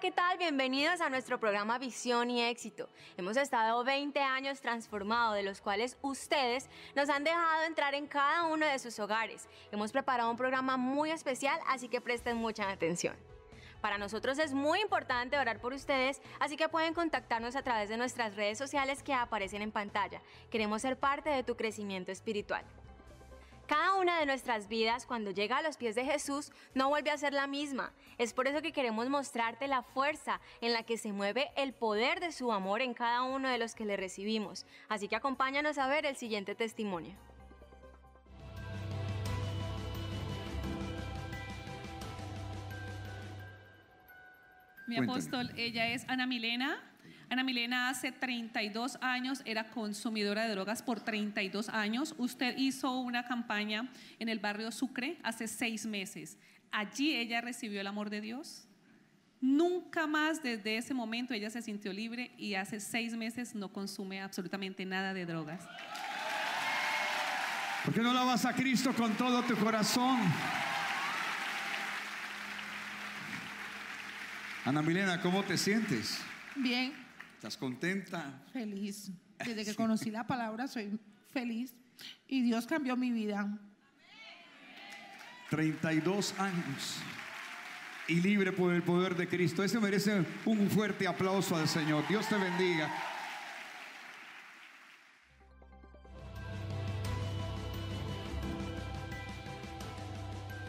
¿qué tal? Bienvenidos a nuestro programa Visión y Éxito. Hemos estado 20 años transformados, de los cuales ustedes nos han dejado entrar en cada uno de sus hogares. Hemos preparado un programa muy especial, así que presten mucha atención. Para nosotros es muy importante orar por ustedes, así que pueden contactarnos a través de nuestras redes sociales que aparecen en pantalla. Queremos ser parte de tu crecimiento espiritual. Cada una de nuestras vidas cuando llega a los pies de Jesús no vuelve a ser la misma. Es por eso que queremos mostrarte la fuerza en la que se mueve el poder de su amor en cada uno de los que le recibimos. Así que acompáñanos a ver el siguiente testimonio. Mi apóstol, ella es Ana Milena, Ana Milena hace 32 años era consumidora de drogas por 32 años. Usted hizo una campaña en el barrio Sucre hace seis meses. Allí ella recibió el amor de Dios. Nunca más desde ese momento ella se sintió libre y hace seis meses no consume absolutamente nada de drogas. ¿Por qué no vas a Cristo con todo tu corazón? Ana Milena, ¿cómo te sientes? Bien. ¿Estás contenta? Feliz. Desde que conocí la palabra soy feliz y Dios cambió mi vida. 32 años y libre por el poder de Cristo. Ese merece un fuerte aplauso al Señor. Dios te bendiga.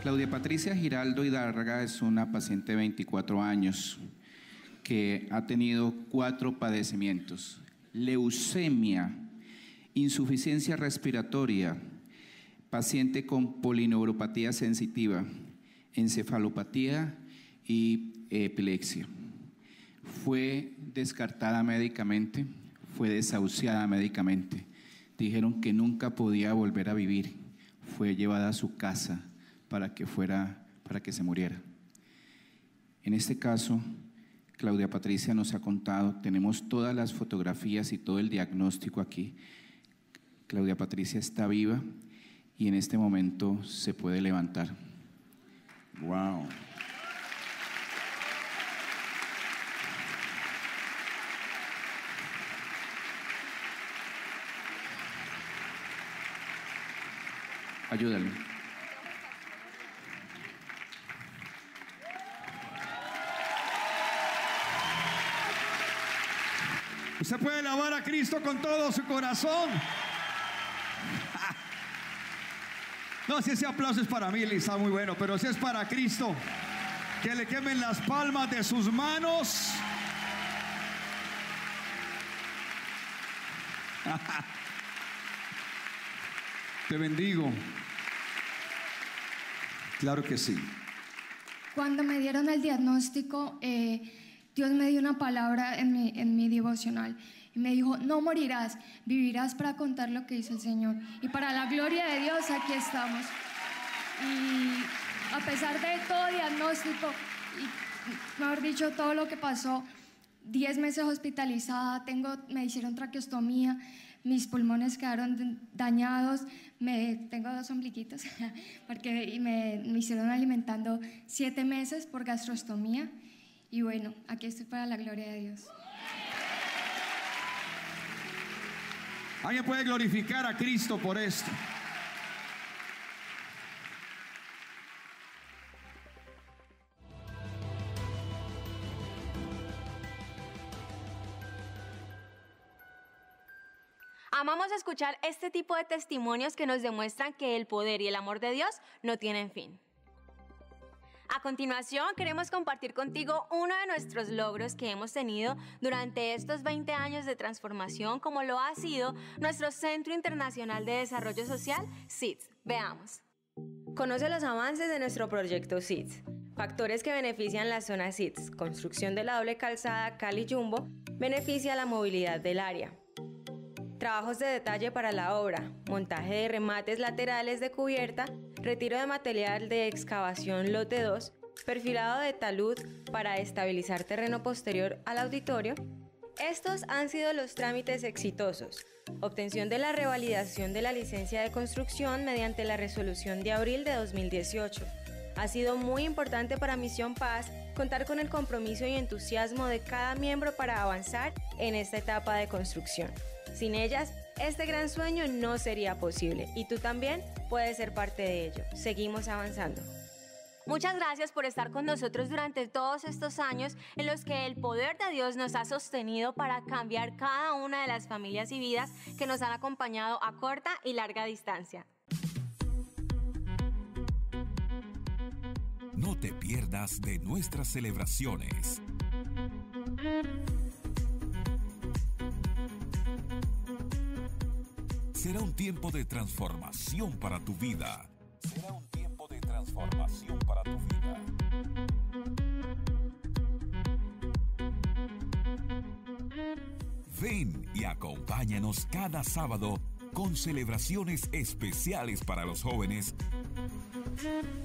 Claudia Patricia Giraldo Hidarga es una paciente de 24 años que ha tenido cuatro padecimientos, leucemia, insuficiencia respiratoria, paciente con polineuropatía sensitiva, encefalopatía y epilepsia. Fue descartada médicamente, fue desahuciada médicamente. Dijeron que nunca podía volver a vivir. Fue llevada a su casa para que fuera para que se muriera. En este caso, Claudia Patricia nos ha contado, tenemos todas las fotografías y todo el diagnóstico aquí. Claudia Patricia está viva y en este momento se puede levantar. ¡Wow! Ayúdame. Se puede alabar a Cristo con todo su corazón. No, si ese aplauso es para mí, está muy bueno, pero si es para Cristo, que le quemen las palmas de sus manos. Te bendigo. Claro que sí. Cuando me dieron el diagnóstico, eh, Dios me dio una palabra en mi, devocional y me dijo, no morirás, vivirás para contar lo que hizo el Señor. Y para la gloria de Dios aquí estamos. Y a pesar de todo diagnóstico y, mejor dicho, todo lo que pasó, 10 meses hospitalizada, tengo, me hicieron traqueostomía, mis pulmones quedaron dañados, me, tengo dos ombliguitos, porque me, me hicieron alimentando 7 meses por gastrostomía y bueno, aquí estoy para la gloria de Dios. ¿Alguien puede glorificar a Cristo por esto? Amamos escuchar este tipo de testimonios que nos demuestran que el poder y el amor de Dios no tienen fin. A continuación, queremos compartir contigo uno de nuestros logros que hemos tenido durante estos 20 años de transformación, como lo ha sido nuestro Centro Internacional de Desarrollo Social, SIDS. Veamos. Conoce los avances de nuestro proyecto SIDS. Factores que benefician la zona SIDS, construcción de la doble calzada Cali-Jumbo, beneficia la movilidad del área. Trabajos de detalle para la obra, montaje de remates laterales de cubierta retiro de material de excavación lote 2, perfilado de talud para estabilizar terreno posterior al auditorio. Estos han sido los trámites exitosos. Obtención de la revalidación de la licencia de construcción mediante la resolución de abril de 2018. Ha sido muy importante para Misión Paz contar con el compromiso y entusiasmo de cada miembro para avanzar en esta etapa de construcción. Sin ellas, este gran sueño no sería posible y tú también puedes ser parte de ello. Seguimos avanzando. Muchas gracias por estar con nosotros durante todos estos años en los que el poder de Dios nos ha sostenido para cambiar cada una de las familias y vidas que nos han acompañado a corta y larga distancia. No te pierdas de nuestras celebraciones. Será un tiempo de transformación para tu vida. Será un tiempo de transformación para tu vida. Ven y acompáñanos cada sábado con celebraciones especiales para los jóvenes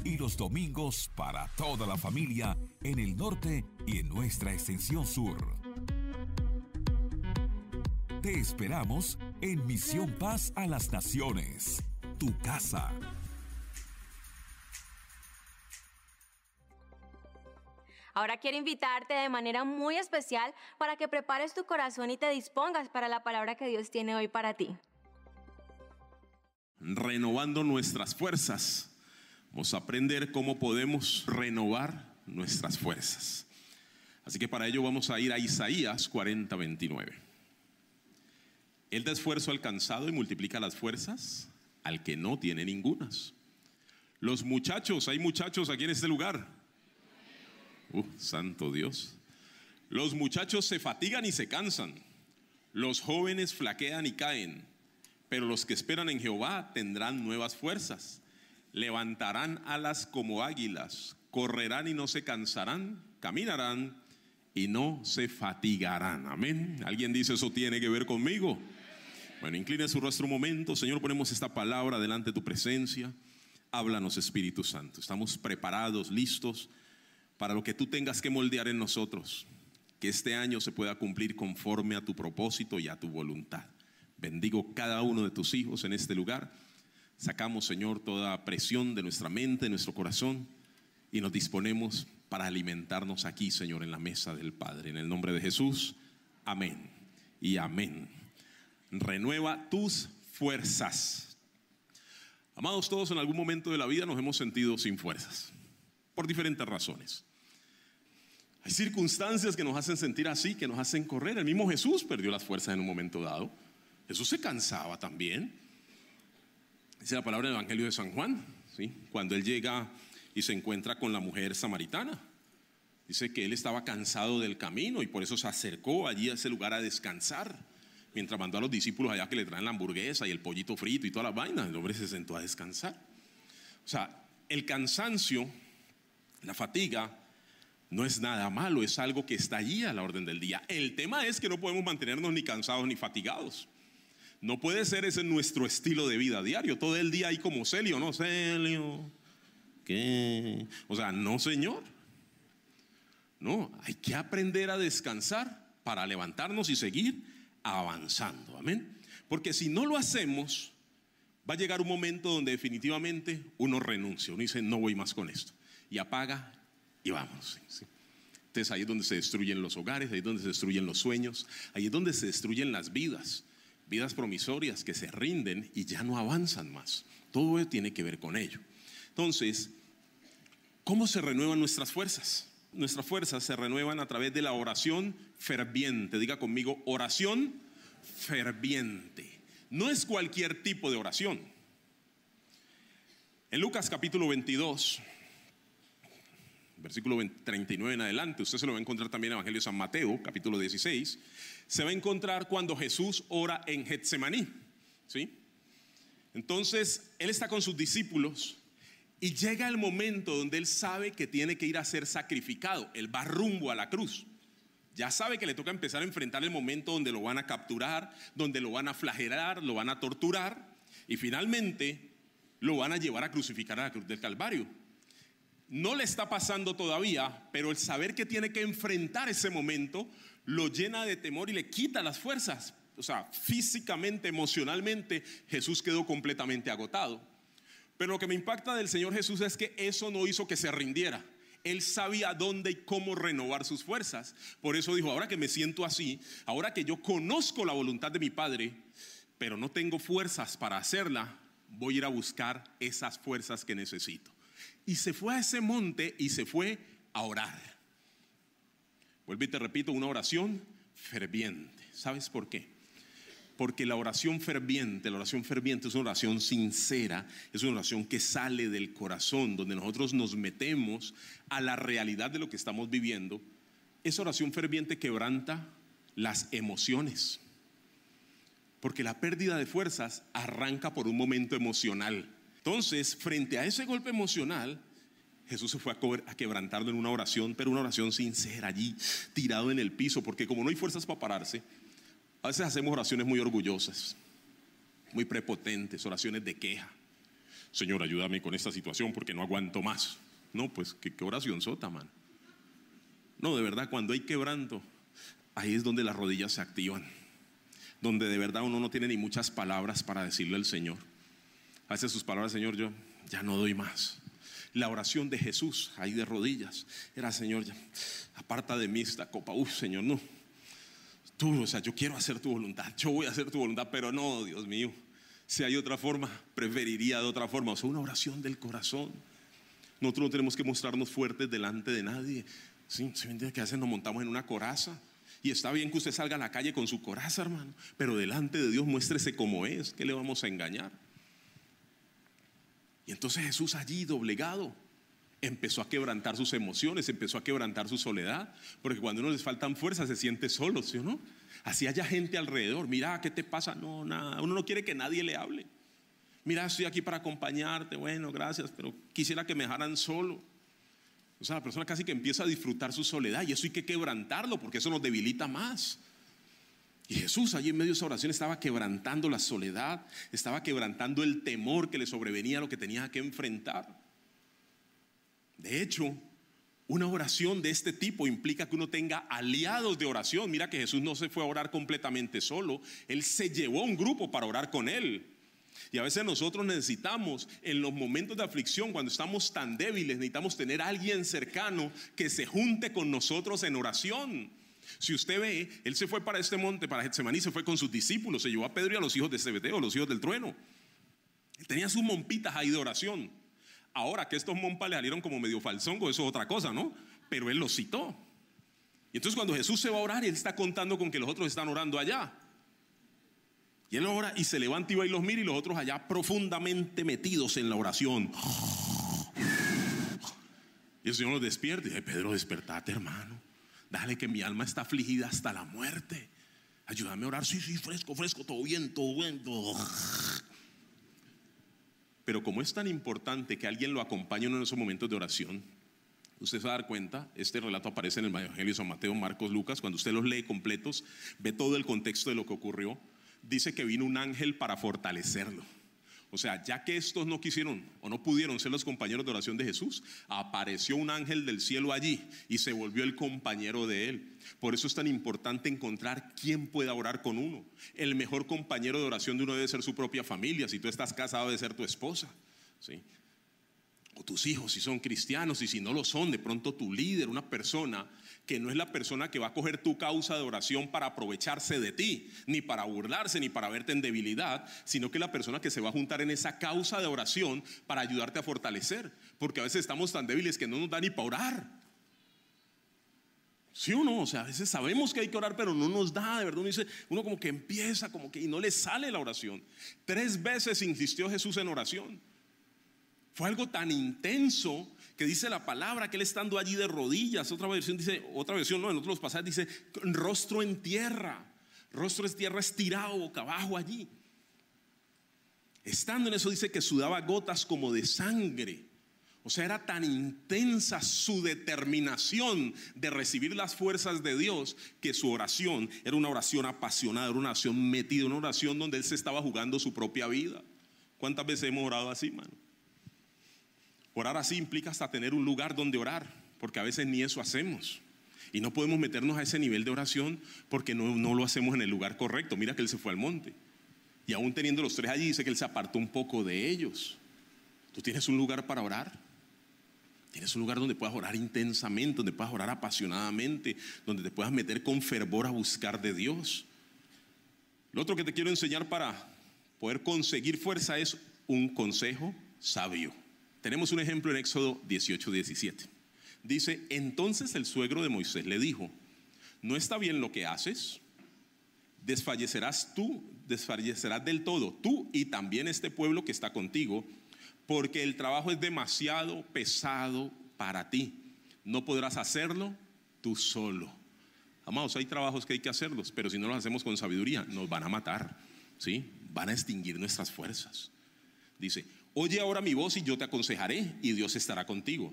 y los domingos para toda la familia en el norte y en nuestra extensión sur. Te esperamos en Misión Paz a las Naciones, tu casa. Ahora quiero invitarte de manera muy especial para que prepares tu corazón y te dispongas para la palabra que Dios tiene hoy para ti. Renovando nuestras fuerzas. Vamos a aprender cómo podemos renovar nuestras fuerzas. Así que para ello vamos a ir a Isaías 40, 29. Él da esfuerzo alcanzado y multiplica las fuerzas al que no tiene ningunas. Los muchachos, hay muchachos aquí en este lugar. Uh, santo Dios. Los muchachos se fatigan y se cansan. Los jóvenes flaquean y caen. Pero los que esperan en Jehová tendrán nuevas fuerzas. Levantarán alas como águilas. Correrán y no se cansarán. Caminarán y no se fatigarán. Amén. ¿Alguien dice eso tiene que ver conmigo? Bueno, inclina su rostro un momento. Señor, ponemos esta palabra delante de tu presencia. Háblanos, Espíritu Santo. Estamos preparados, listos para lo que tú tengas que moldear en nosotros. Que este año se pueda cumplir conforme a tu propósito y a tu voluntad. Bendigo cada uno de tus hijos en este lugar. Sacamos, Señor, toda presión de nuestra mente, de nuestro corazón, y nos disponemos para alimentarnos aquí, Señor, en la mesa del Padre. En el nombre de Jesús, amén y amén renueva tus fuerzas. Amados todos, en algún momento de la vida nos hemos sentido sin fuerzas, por diferentes razones. Hay circunstancias que nos hacen sentir así, que nos hacen correr. El mismo Jesús perdió las fuerzas en un momento dado. Jesús se cansaba también. Dice la palabra del Evangelio de San Juan, ¿sí? cuando él llega y se encuentra con la mujer samaritana. Dice que él estaba cansado del camino y por eso se acercó allí a ese lugar a descansar mientras mandó a los discípulos allá que le traen la hamburguesa y el pollito frito y todas las vainas el hombre se sentó a descansar. O sea, el cansancio, la fatiga, no es nada malo, es algo que está allí a la orden del día. El tema es que no podemos mantenernos ni cansados ni fatigados. No puede ser ese nuestro estilo de vida diario. Todo el día ahí como Celio, no Celio. ¿Qué? O sea, no, señor. No, hay que aprender a descansar para levantarnos y seguir avanzando. Amén. Porque si no lo hacemos, va a llegar un momento donde definitivamente uno renuncia, uno dice, no voy más con esto. Y apaga y vamos. Entonces ahí es donde se destruyen los hogares, ahí es donde se destruyen los sueños, ahí es donde se destruyen las vidas, vidas promisorias que se rinden y ya no avanzan más. Todo tiene que ver con ello. Entonces, ¿cómo se renuevan nuestras fuerzas? nuestras fuerzas se renuevan a través de la oración ferviente. Diga conmigo, oración ferviente. No es cualquier tipo de oración. En Lucas capítulo 22, versículo 39 en adelante, usted se lo va a encontrar también en Evangelio de San Mateo, capítulo 16, se va a encontrar cuando Jesús ora en Getsemaní. ¿sí? Entonces, Él está con sus discípulos y llega el momento donde él sabe que tiene que ir a ser sacrificado. Él va rumbo a la cruz. Ya sabe que le toca empezar a enfrentar el momento donde lo van a capturar, donde lo van a flagelar, lo van a torturar y finalmente lo van a llevar a crucificar a la cruz del Calvario. No le está pasando todavía, pero el saber que tiene que enfrentar ese momento lo llena de temor y le quita las fuerzas. O sea, físicamente, emocionalmente, Jesús quedó completamente agotado. Pero lo que me impacta del Señor Jesús es que eso no hizo que se rindiera. Él sabía dónde y cómo renovar sus fuerzas. Por eso dijo, ahora que me siento así, ahora que yo conozco la voluntad de mi Padre, pero no tengo fuerzas para hacerla, voy a ir a buscar esas fuerzas que necesito. Y se fue a ese monte y se fue a orar. Vuelvo y te repito, una oración ferviente. ¿Sabes por qué? porque la oración ferviente, la oración ferviente es una oración sincera, es una oración que sale del corazón, donde nosotros nos metemos a la realidad de lo que estamos viviendo. Esa oración ferviente quebranta las emociones, porque la pérdida de fuerzas arranca por un momento emocional. Entonces, frente a ese golpe emocional, Jesús se fue a, quebrantarlo en una oración, pero una oración sincera allí, tirado en el piso, porque como no hay fuerzas para pararse, a veces hacemos oraciones muy orgullosas, muy prepotentes, oraciones de queja. Señor, ayúdame con esta situación porque no aguanto más. No, pues qué, oración sota, man. No, de verdad, cuando hay quebranto, ahí es donde las rodillas se activan. Donde de verdad uno no tiene ni muchas palabras para decirle al Señor. Hace sus palabras, Señor, yo ya no doy más la oración de Jesús ahí de rodillas. Era, Señor, ya, aparta de mí esta copa. Uf, Señor, no, tú, o sea, yo quiero hacer tu voluntad, yo voy a hacer tu voluntad, pero no, Dios mío, si hay otra forma, preferiría de otra forma. O sea, una oración del corazón. Nosotros no tenemos que mostrarnos fuertes delante de nadie. Sí, se que a nos montamos en una coraza. Y está bien que usted salga a la calle con su coraza, hermano, pero delante de Dios muéstrese como es, que le vamos a engañar. Y entonces Jesús allí doblegado, empezó a quebrantar sus emociones, empezó a quebrantar su soledad, porque cuando uno les faltan fuerzas se siente solo, ¿sí o no? Así haya gente alrededor, mira, ¿qué te pasa? No, nada, uno no quiere que nadie le hable. Mira, estoy aquí para acompañarte, bueno, gracias, pero quisiera que me dejaran solo. O sea, la persona casi que empieza a disfrutar su soledad y eso hay que quebrantarlo porque eso nos debilita más. Y Jesús allí en medio de esa oración estaba quebrantando la soledad, estaba quebrantando el temor que le sobrevenía a lo que tenía que enfrentar. De hecho, una oración de este tipo implica que uno tenga aliados de oración. Mira que Jesús no se fue a orar completamente solo, él se llevó a un grupo para orar con él. Y a veces nosotros necesitamos, en los momentos de aflicción, cuando estamos tan débiles, necesitamos tener a alguien cercano que se junte con nosotros en oración. Si usted ve, él se fue para este monte, para Getsemaní, se fue con sus discípulos, se llevó a Pedro y a los hijos de Zebedeo, los hijos del trueno. Él tenía sus mompitas ahí de oración. Ahora que estos mompas le salieron como medio falsongo, eso es otra cosa, ¿no? Pero él los citó. Y entonces cuando Jesús se va a orar, él está contando con que los otros están orando allá. Y él ora y se levanta y va y los mira y los otros allá profundamente metidos en la oración. Y el Señor los despierta. Y dice, Pedro, despertate, hermano. Dale que mi alma está afligida hasta la muerte. Ayúdame a orar. Sí, sí, fresco, fresco, todo bien, todo bien. Pero como es tan importante que alguien lo acompañe en esos momentos de oración, usted se va a dar cuenta, este relato aparece en el Evangelio de San Mateo, Marcos, Lucas, cuando usted los lee completos, ve todo el contexto de lo que ocurrió, dice que vino un ángel para fortalecerlo. O sea, ya que estos no quisieron o no pudieron ser los compañeros de oración de Jesús, apareció un ángel del cielo allí y se volvió el compañero de él. Por eso es tan importante encontrar quién pueda orar con uno. El mejor compañero de oración de uno debe ser su propia familia. Si tú estás casado, debe ser tu esposa. ¿sí? O tus hijos, si son cristianos, y si no lo son, de pronto tu líder, una persona que no es la persona que va a coger tu causa de oración para aprovecharse de ti, ni para burlarse, ni para verte en debilidad, sino que es la persona que se va a juntar en esa causa de oración para ayudarte a fortalecer, porque a veces estamos tan débiles que no nos da ni para orar. Sí o no, o sea, a veces sabemos que hay que orar, pero no nos da, de verdad, uno dice, uno como que empieza, como que y no le sale la oración. Tres veces insistió Jesús en oración. Fue algo tan intenso que dice la palabra, que él estando allí de rodillas, otra versión dice, otra versión no, en otros pasajes dice, rostro en tierra, rostro en tierra estirado boca abajo allí. Estando en eso dice que sudaba gotas como de sangre. O sea, era tan intensa su determinación de recibir las fuerzas de Dios que su oración era una oración apasionada, era una oración metida, una oración donde él se estaba jugando su propia vida. ¿Cuántas veces hemos orado así, mano? Orar así implica hasta tener un lugar donde orar, porque a veces ni eso hacemos. Y no podemos meternos a ese nivel de oración porque no, lo hacemos en el lugar correcto. Mira que él se fue al monte. Y aún teniendo los tres allí, dice que él se apartó un poco de ellos. Tú tienes un lugar para orar. Tienes un lugar donde puedas orar intensamente, donde puedas orar apasionadamente, donde te puedas meter con fervor a buscar de Dios. Lo otro que te quiero enseñar para poder conseguir fuerza es un consejo sabio. Tenemos un ejemplo en Éxodo 18, 17. Dice, entonces el suegro de Moisés le dijo, no está bien lo que haces, desfallecerás tú, desfallecerás del todo, tú y también este pueblo que está contigo, porque el trabajo es demasiado pesado para ti. No podrás hacerlo tú solo. Amados, hay trabajos que hay que hacerlos, pero si no los hacemos con sabiduría, nos van a matar, ¿sí? Van a extinguir nuestras fuerzas. Dice, Oye ahora mi voz y yo te aconsejaré y Dios estará contigo.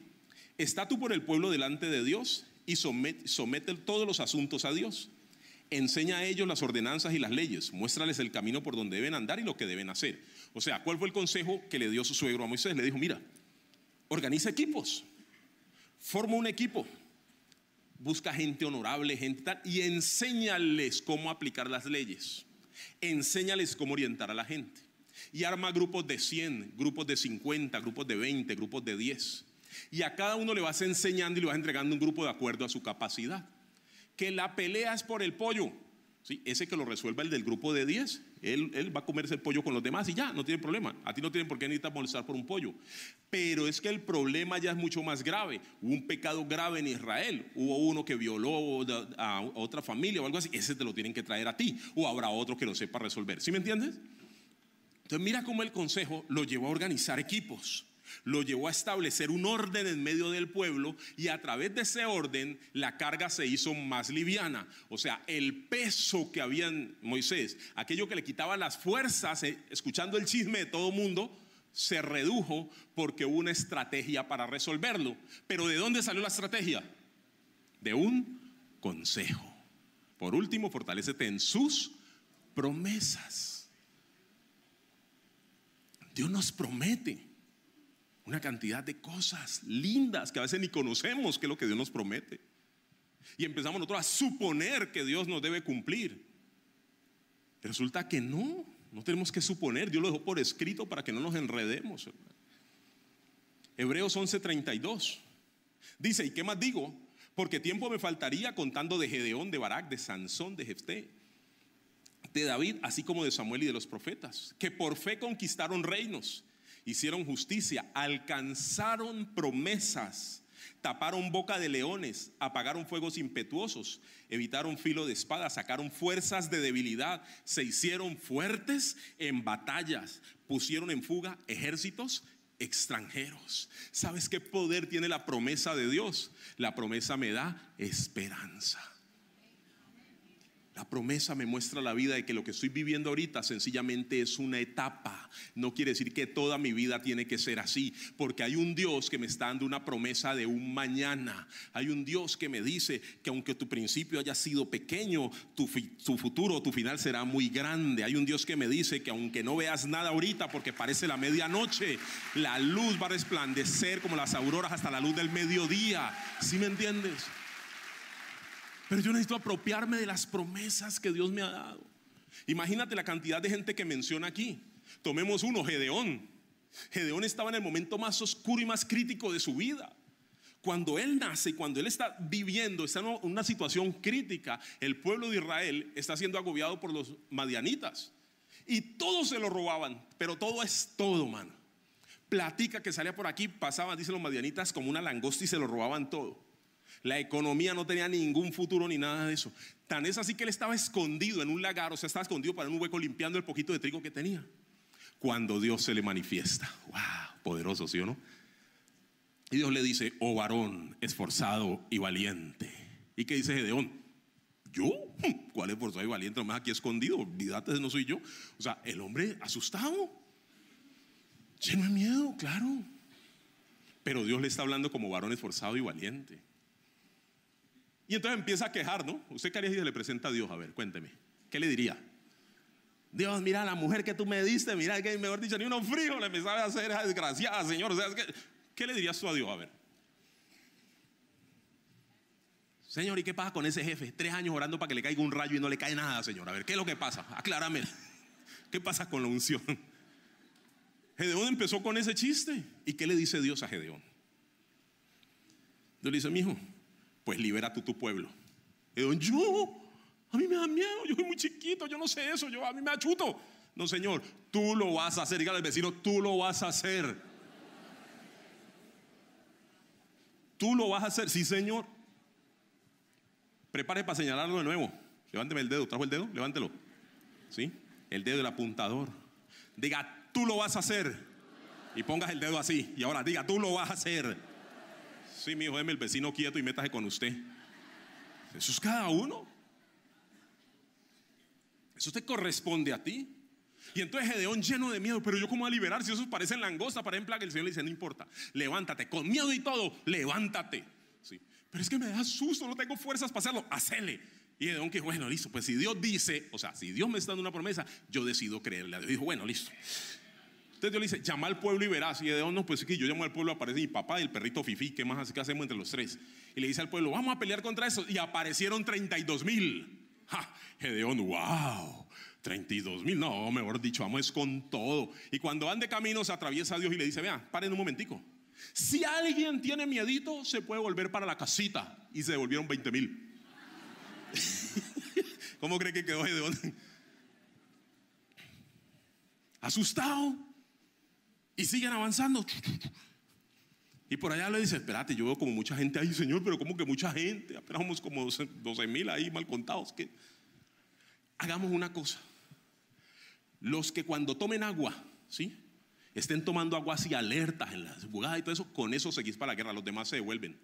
Está tú por el pueblo delante de Dios y somete, somete todos los asuntos a Dios. Enseña a ellos las ordenanzas y las leyes, muéstrales el camino por donde deben andar y lo que deben hacer. O sea, ¿cuál fue el consejo que le dio su suegro a Moisés? Le dijo, mira, organiza equipos, forma un equipo, busca gente honorable, gente tal, y enséñales cómo aplicar las leyes, enséñales cómo orientar a la gente y arma grupos de 100, grupos de 50, grupos de 20, grupos de 10. Y a cada uno le vas enseñando y le vas entregando un grupo de acuerdo a su capacidad. Que la pelea es por el pollo. ¿sí? Ese que lo resuelva el del grupo de 10, él, va a comerse el pollo con los demás y ya, no tiene problema. A ti no tienen por qué necesitar molestar por un pollo. Pero es que el problema ya es mucho más grave. Hubo un pecado grave en Israel. Hubo uno que violó a otra familia o algo así. Ese te lo tienen que traer a ti. O habrá otro que lo sepa resolver. ¿Sí me entiendes? Entonces mira cómo el consejo lo llevó a organizar equipos, lo llevó a establecer un orden en medio del pueblo y a través de ese orden la carga se hizo más liviana. O sea, el peso que había en Moisés, aquello que le quitaba las fuerzas, eh, escuchando el chisme de todo mundo, se redujo porque hubo una estrategia para resolverlo. Pero ¿de dónde salió la estrategia? De un consejo. Por último, fortalecete en sus promesas. Dios nos promete una cantidad de cosas lindas que a veces ni conocemos que es lo que Dios nos promete. Y empezamos nosotros a suponer que Dios nos debe cumplir. Resulta que no, no tenemos que suponer, Dios lo dejó por escrito para que no nos enredemos. Hebreos 11:32 dice, ¿y qué más digo? Porque tiempo me faltaría contando de Gedeón, de Barak, de Sansón, de Jefté de David, así como de Samuel y de los profetas, que por fe conquistaron reinos, hicieron justicia, alcanzaron promesas, taparon boca de leones, apagaron fuegos impetuosos, evitaron filo de espada, sacaron fuerzas de debilidad, se hicieron fuertes en batallas, pusieron en fuga ejércitos extranjeros. ¿Sabes qué poder tiene la promesa de Dios? La promesa me da esperanza. La promesa me muestra la vida de que lo que estoy viviendo ahorita sencillamente es una etapa. No quiere decir que toda mi vida tiene que ser así, porque hay un Dios que me está dando una promesa de un mañana. Hay un Dios que me dice que aunque tu principio haya sido pequeño, tu, futuro, tu final será muy grande. Hay un Dios que me dice que aunque no veas nada ahorita porque parece la medianoche, la luz va a resplandecer como las auroras hasta la luz del mediodía. ¿Sí me entiendes? Pero yo necesito apropiarme de las promesas que Dios me ha dado. Imagínate la cantidad de gente que menciona aquí. Tomemos uno, Gedeón. Gedeón estaba en el momento más oscuro y más crítico de su vida. Cuando él nace, cuando él está viviendo, está en una situación crítica, el pueblo de Israel está siendo agobiado por los madianitas. Y todos se lo robaban, pero todo es todo, mano. Platica que salía por aquí, pasaban, dicen los madianitas, como una langosta y se lo robaban todo. La economía no tenía ningún futuro ni nada de eso. Tan es así que él estaba escondido en un lagar, o sea, estaba escondido para un hueco limpiando el poquito de trigo que tenía. Cuando Dios se le manifiesta, wow, poderoso, ¿sí o no? Y Dios le dice, oh varón, esforzado y valiente. ¿Y qué dice Gedeón? ¿Yo? ¿Cuál esforzado y valiente? Más aquí escondido, olvídate, no soy yo. O sea, el hombre asustado, lleno de miedo, claro. Pero Dios le está hablando como varón esforzado y valiente. Y entonces empieza a quejar, ¿no? ¿Usted qué haría si se le presenta a Dios? A ver, cuénteme. ¿Qué le diría? Dios, mira la mujer que tú me diste, mira que mejor dicho, ni frío le me sabe hacer esa desgraciada, Señor. qué? ¿Qué le dirías tú a Dios? A ver. Señor, ¿y qué pasa con ese jefe? Tres años orando para que le caiga un rayo y no le cae nada, Señor. A ver, ¿qué es lo que pasa? Aclárame. ¿Qué pasa con la unción? Gedeón empezó con ese chiste. ¿Y qué le dice Dios a Gedeón? Dios le dice, mi hijo, pues libera tú tu pueblo. Y don yo, a mí me da miedo, yo soy muy chiquito, yo no sé eso, yo a mí me achuto. No, Señor, tú lo vas a hacer. Dígale al vecino, tú lo vas a hacer. Tú lo vas a hacer, sí, Señor. Prepare para señalarlo de nuevo. Levánteme el dedo, trajo el dedo, levántelo. ¿Sí? El dedo del apuntador. Diga, tú lo vas a hacer. Y pongas el dedo así. Y ahora diga, tú lo vas a hacer. Sí, mi hijo, déme el vecino quieto y métase con usted. Eso es cada uno. Eso te corresponde a ti. Y entonces Gedeón lleno de miedo, pero yo cómo a liberar si esos parecen langosta, parece ejemplo El Señor le dice, no importa, levántate, con miedo y todo, levántate. Sí. Pero es que me da susto, no tengo fuerzas para hacerlo, hacele. Y Gedeón que dijo, bueno, listo, pues si Dios dice, o sea, si Dios me está dando una promesa, yo decido creerle. Dijo, bueno, listo. Entonces Dios le dice, llama al pueblo y verás. Y Gedeón, no, pues que yo llamo al pueblo, aparece mi papá y el perrito Fifi, ¿qué más así que hacemos entre los tres? Y le dice al pueblo, vamos a pelear contra eso. Y aparecieron 32 mil. ¡Ja! Gedeón, wow. 32 mil, no, mejor dicho, vamos es con todo. Y cuando van de camino se atraviesa a Dios y le dice, vea, paren un momentico. Si alguien tiene miedito, se puede volver para la casita. Y se devolvieron 20 mil. ¿Cómo cree que quedó Gedeón? Asustado y siguen avanzando. Y por allá le dice, espérate, yo veo como mucha gente ahí, Señor, pero como que mucha gente, esperamos como 12 mil ahí mal contados. que Hagamos una cosa. Los que cuando tomen agua, ¿sí? Estén tomando agua así alertas en las jugadas y todo eso, con eso seguís para la guerra, los demás se devuelven.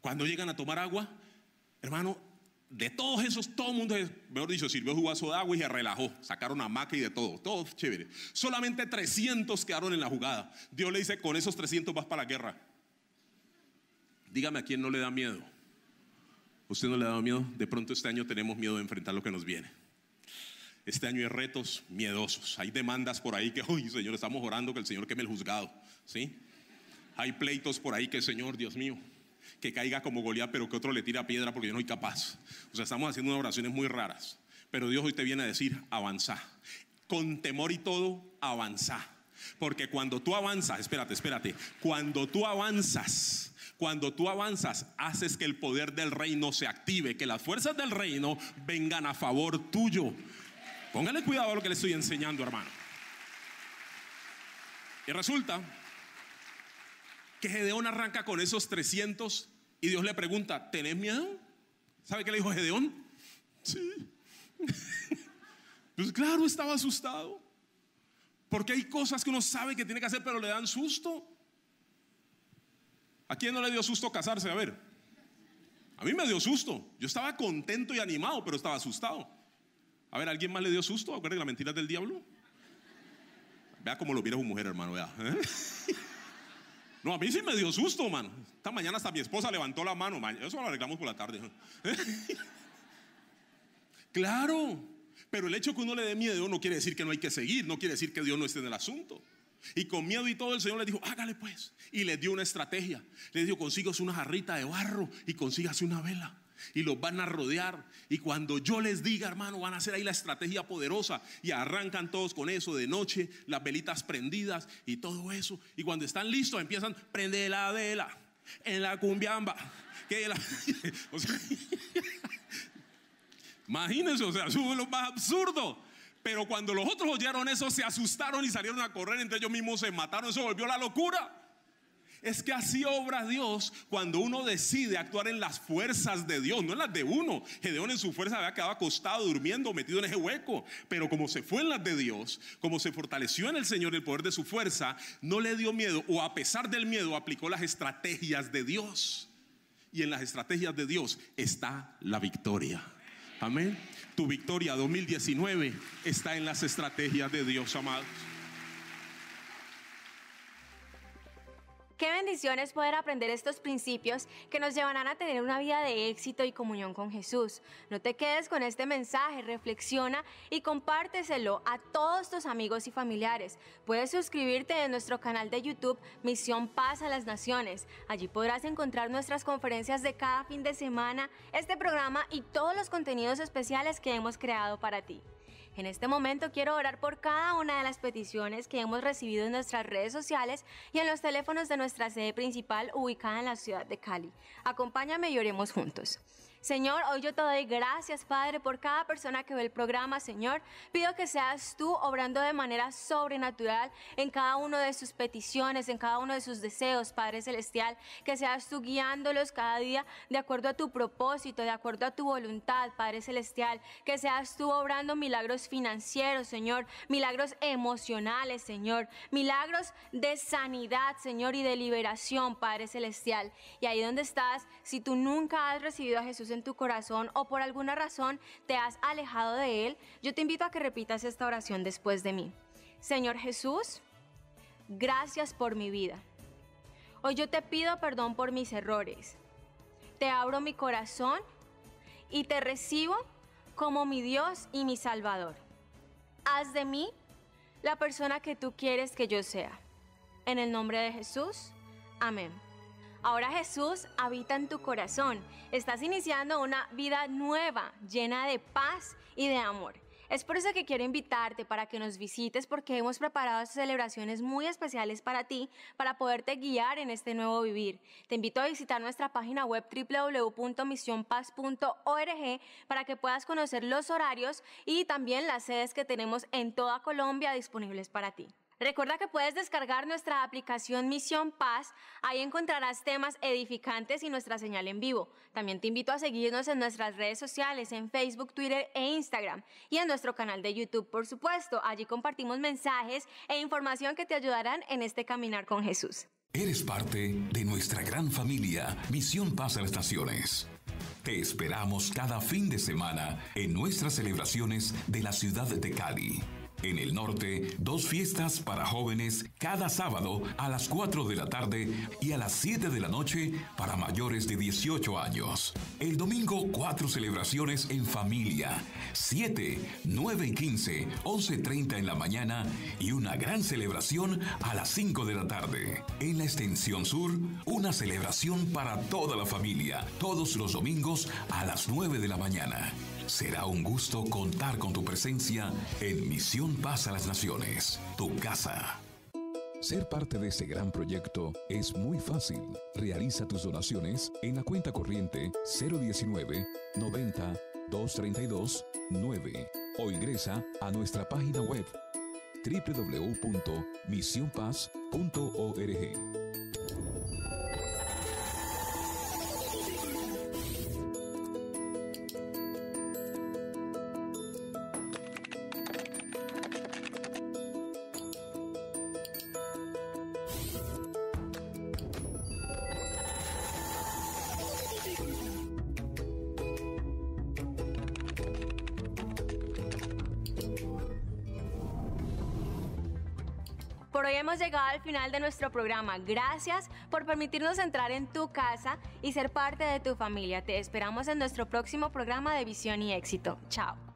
Cuando llegan a tomar agua, hermano, de todos esos, todo el mundo, mejor dicho, sirvió jugazo de agua y se relajó. Sacaron hamaca y de todo, todo chévere. Solamente 300 quedaron en la jugada. Dios le dice, con esos 300 vas para la guerra. Dígame a quién no le da miedo. ¿Usted no le da miedo? De pronto este año tenemos miedo de enfrentar lo que nos viene. Este año hay retos miedosos. Hay demandas por ahí que, uy, Señor, estamos orando que el Señor queme el juzgado. ¿Sí? Hay pleitos por ahí que, Señor, Dios mío, que caiga como Goliat, pero que otro le tira piedra porque yo no soy capaz. O sea, estamos haciendo unas oraciones muy raras. Pero Dios hoy te viene a decir, avanza. Con temor y todo, avanza. Porque cuando tú avanzas, espérate, espérate, cuando tú avanzas, cuando tú avanzas, haces que el poder del reino se active, que las fuerzas del reino vengan a favor tuyo. Póngale cuidado a lo que le estoy enseñando, hermano. Y resulta que Gedeón arranca con esos 300 y Dios le pregunta, ¿tenés miedo? ¿Sabe qué le dijo Gedeón? Sí. pues claro, estaba asustado. Porque hay cosas que uno sabe que tiene que hacer, pero le dan susto. ¿A quién no le dio susto casarse? A ver. A mí me dio susto. Yo estaba contento y animado, pero estaba asustado. A ver, ¿alguien más le dio susto? Acuérdense la mentira del diablo. Vea cómo lo mira su mujer, hermano. Vea. ¿eh? No, a mí sí me dio susto, mano. Esta mañana hasta mi esposa levantó la mano, Eso lo arreglamos por la tarde. claro, pero el hecho que uno le dé miedo no quiere decir que no hay que seguir, no quiere decir que Dios no esté en el asunto. Y con miedo y todo, el Señor le dijo, hágale pues. Y le dio una estrategia. Le dijo, consíguese una jarrita de barro y consígase una vela y los van a rodear. Y cuando yo les diga, hermano, van a hacer ahí la estrategia poderosa y arrancan todos con eso de noche, las velitas prendidas y todo eso. Y cuando están listos, empiezan, prende la vela en la cumbiamba. imagínense, o sea, eso es lo más absurdo. Pero cuando los otros oyeron eso, se asustaron y salieron a correr entre ellos mismos, se mataron, eso volvió la locura. Es que así obra Dios cuando uno decide actuar en las fuerzas de Dios, no en las de uno. Gedeón en su fuerza había quedado acostado, durmiendo, metido en ese hueco. Pero como se fue en las de Dios, como se fortaleció en el Señor el poder de su fuerza, no le dio miedo o a pesar del miedo aplicó las estrategias de Dios. Y en las estrategias de Dios está la victoria. Amén. Tu victoria 2019 está en las estrategias de Dios, amados. Qué bendición poder aprender estos principios que nos llevarán a tener una vida de éxito y comunión con Jesús. No te quedes con este mensaje, reflexiona y compárteselo a todos tus amigos y familiares. Puedes suscribirte en nuestro canal de YouTube Misión Paz a las Naciones. Allí podrás encontrar nuestras conferencias de cada fin de semana, este programa y todos los contenidos especiales que hemos creado para ti. En este momento quiero orar por cada una de las peticiones que hemos recibido en nuestras redes sociales y en los teléfonos de nuestra sede principal ubicada en la ciudad de Cali. Acompáñame y oremos juntos. Señor, hoy yo te doy gracias, Padre, por cada persona que ve el programa, Señor. Pido que seas tú obrando de manera sobrenatural en cada uno de sus peticiones, en cada uno de sus deseos, Padre Celestial. Que seas tú guiándolos cada día de acuerdo a tu propósito, de acuerdo a tu voluntad, Padre Celestial. Que seas tú obrando milagros financieros, Señor. Milagros emocionales, Señor. Milagros de sanidad, Señor, y de liberación, Padre Celestial. Y ahí donde estás, si tú nunca has recibido a Jesús, en tu corazón o por alguna razón te has alejado de Él, yo te invito a que repitas esta oración después de mí. Señor Jesús, gracias por mi vida. Hoy yo te pido perdón por mis errores. Te abro mi corazón y te recibo como mi Dios y mi Salvador. Haz de mí la persona que tú quieres que yo sea. En el nombre de Jesús. Amén. Ahora Jesús habita en tu corazón. Estás iniciando una vida nueva, llena de paz y de amor. Es por eso que quiero invitarte para que nos visites porque hemos preparado celebraciones muy especiales para ti para poderte guiar en este nuevo vivir. Te invito a visitar nuestra página web www.misionpaz.org para que puedas conocer los horarios y también las sedes que tenemos en toda Colombia disponibles para ti. Recuerda que puedes descargar nuestra aplicación Misión Paz. Ahí encontrarás temas edificantes y nuestra señal en vivo. También te invito a seguirnos en nuestras redes sociales, en Facebook, Twitter e Instagram. Y en nuestro canal de YouTube, por supuesto. Allí compartimos mensajes e información que te ayudarán en este caminar con Jesús. Eres parte de nuestra gran familia, Misión Paz a las Naciones. Te esperamos cada fin de semana en nuestras celebraciones de la ciudad de Cali. En el norte, dos fiestas para jóvenes cada sábado a las 4 de la tarde y a las 7 de la noche para mayores de 18 años. El domingo, cuatro celebraciones en familia. 7, 9 y 15, 30 en la mañana y una gran celebración a las 5 de la tarde. En la extensión sur, una celebración para toda la familia, todos los domingos a las 9 de la mañana. Será un gusto contar con tu presencia en Misión Paz a las Naciones, tu casa. Ser parte de este gran proyecto es muy fácil. Realiza tus donaciones en la cuenta corriente 019 90 232 9 o ingresa a nuestra página web www.misionpaz.org. Por hoy hemos llegado al final de nuestro programa. Gracias por permitirnos entrar en tu casa y ser parte de tu familia. Te esperamos en nuestro próximo programa de Visión y Éxito. Chao.